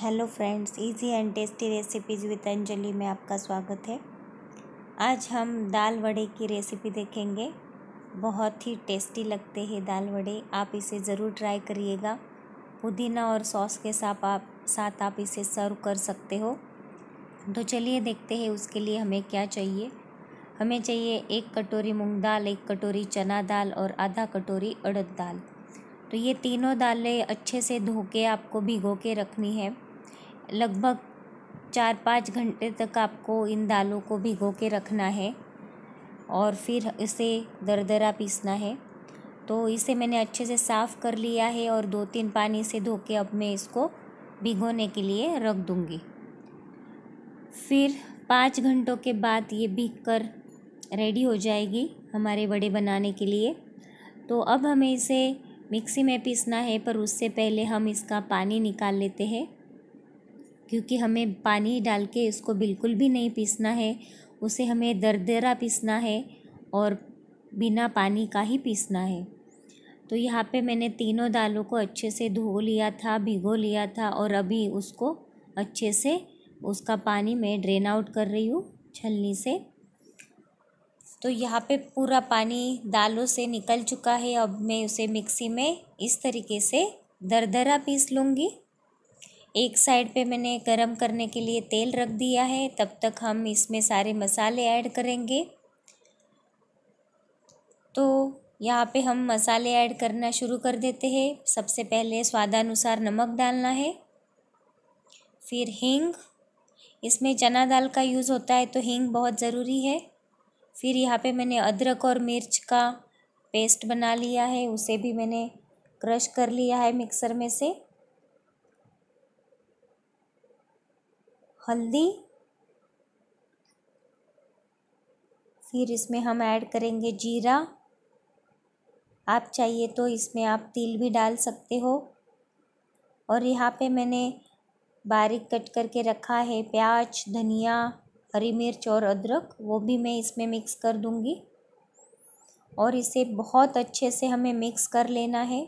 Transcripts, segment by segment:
hello friends easy and tasty recipes with Anjali में आपका स्वागत है आज हम दाल वड़े की रेसिपी देखेंगे बहुत ही टेस्टी लगते हैं दाल वड़े आप इसे ज़रूर ट्राई करिएगा पुदीना और सॉस के साथ आप साथ आप इसे सर्व कर सकते हो तो चलिए देखते हैं उसके लिए हमें क्या चाहिए हमें चाहिए एक कटोरी मूंग दाल एक कटोरी चना दाल और आधा कटोरी अड़द दाल तो ये तीनों दालें अच्छे से धो के आपको भिगो के रखनी है लगभग चार पाँच घंटे तक आपको इन दालों को भिगो के रखना है और फिर इसे दरदरा पीसना है तो इसे मैंने अच्छे से साफ़ कर लिया है और दो तीन पानी से धो के अब मैं इसको भिगोने के लिए रख दूँगी फिर पाँच घंटों के बाद ये भीग कर रेडी हो जाएगी हमारे वड़े बनाने के लिए तो अब हमें इसे मिक्सी में पीसना है पर उससे पहले हम इसका पानी निकाल लेते हैं क्योंकि हमें पानी डाल के इसको बिल्कुल भी नहीं पीसना है उसे हमें दरदरा पीसना है और बिना पानी का ही पीसना है तो यहाँ पे मैंने तीनों दालों को अच्छे से धो लिया था भिगो लिया था और अभी उसको अच्छे से उसका पानी मैं ड्रेन आउट कर रही हूँ छलनी से तो यहाँ पे पूरा पानी दालों से निकल चुका है अब मैं उसे मिक्सी में इस तरीके से दरदरा पीस लूँगी एक साइड पे मैंने गरम करने के लिए तेल रख दिया है तब तक हम इसमें सारे मसाले ऐड करेंगे तो यहाँ पे हम मसाले ऐड करना शुरू कर देते हैं सबसे पहले स्वादानुसार नमक डालना है फिर हींग इसमें चना दाल का यूज़ होता है तो हींग बहुत ज़रूरी है फिर यहाँ पे मैंने अदरक और मिर्च का पेस्ट बना लिया है उसे भी मैंने क्रश कर लिया है मिक्सर में से हल्दी फिर इसमें हम ऐड करेंगे जीरा आप चाहिए तो इसमें आप तिल भी डाल सकते हो और यहाँ पे मैंने बारीक कट करके रखा है प्याज धनिया हरी मिर्च और अदरक वो भी मैं इसमें मिक्स कर दूँगी और इसे बहुत अच्छे से हमें मिक्स कर लेना है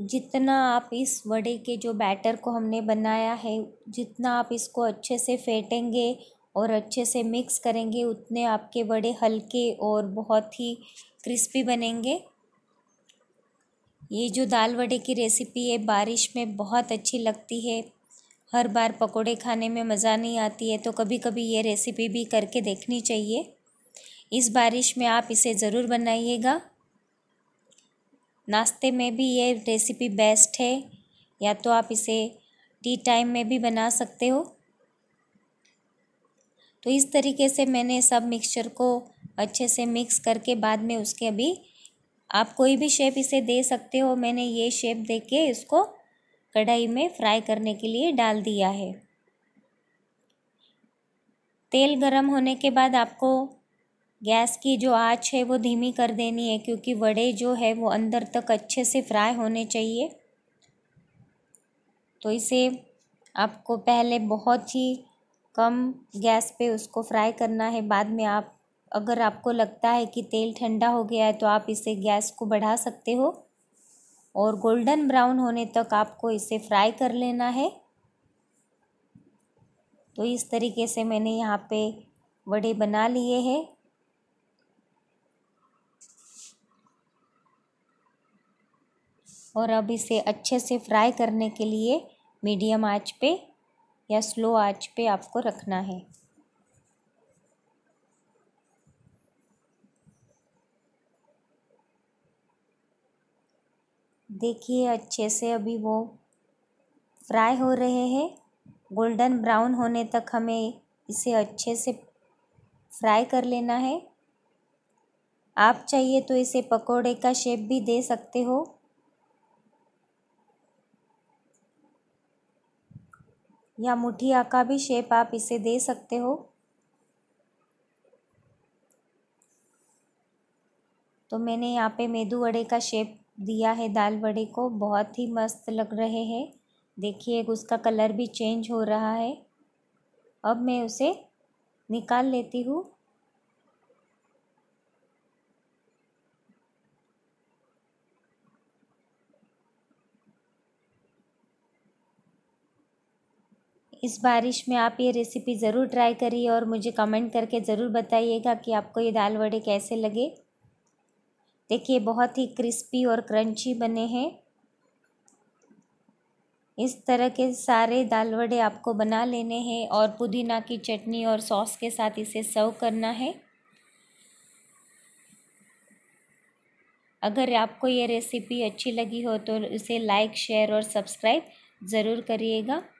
जितना आप इस वड़े के जो बैटर को हमने बनाया है जितना आप इसको अच्छे से फेंटेंगे और अच्छे से मिक्स करेंगे उतने आपके बड़े हल्के और बहुत ही क्रिस्पी बनेंगे ये जो दाल वड़े की रेसिपी है बारिश में बहुत अच्छी लगती है हर बार पकोड़े खाने में मज़ा नहीं आती है तो कभी कभी ये रेसिपी भी करके देखनी चाहिए इस बारिश में आप इसे ज़रूर बनाइएगा नाश्ते में भी ये रेसिपी बेस्ट है या तो आप इसे टी टाइम में भी बना सकते हो तो इस तरीके से मैंने सब मिक्सचर को अच्छे से मिक्स करके बाद में उसके अभी आप कोई भी शेप इसे दे सकते हो मैंने ये शेप दे के इसको कढ़ाई में फ्राई करने के लिए डाल दिया है तेल गरम होने के बाद आपको गैस की जो आँच है वो धीमी कर देनी है क्योंकि वड़े जो है वो अंदर तक अच्छे से फ्राई होने चाहिए तो इसे आपको पहले बहुत ही कम गैस पे उसको फ्राई करना है बाद में आप अगर आपको लगता है कि तेल ठंडा हो गया है तो आप इसे गैस को बढ़ा सकते हो और गोल्डन ब्राउन होने तक आपको इसे फ्राई कर लेना है तो इस तरीके से मैंने यहाँ पे वड़े बना लिए हैं और अब इसे अच्छे से फ्राई करने के लिए मीडियम आंच पे या स्लो आंच पे आपको रखना है देखिए अच्छे से अभी वो फ्राई हो रहे हैं गोल्डन ब्राउन होने तक हमें इसे अच्छे से फ्राई कर लेना है आप चाहिए तो इसे पकोड़े का शेप भी दे सकते हो या मुठिया का भी शेप आप इसे दे सकते हो तो मैंने यहाँ पे मेदू वड़े का शेप दिया है दाल वड़े को बहुत ही मस्त लग रहे हैं देखिए उसका कलर भी चेंज हो रहा है अब मैं उसे निकाल लेती हूँ इस बारिश में आप ये रेसिपी ज़रूर ट्राई करिए और मुझे कमेंट करके ज़रूर बताइएगा कि आपको ये दाल वड़े कैसे लगे देखिए बहुत ही क्रिस्पी और क्रंची बने हैं इस तरह के सारे दाल वड़े आपको बना लेने हैं और पुदीना की चटनी और सॉस के साथ इसे सर्व करना है अगर आपको ये रेसिपी अच्छी लगी हो तो इसे लाइक शेयर और सब्सक्राइब ज़रूर करिएगा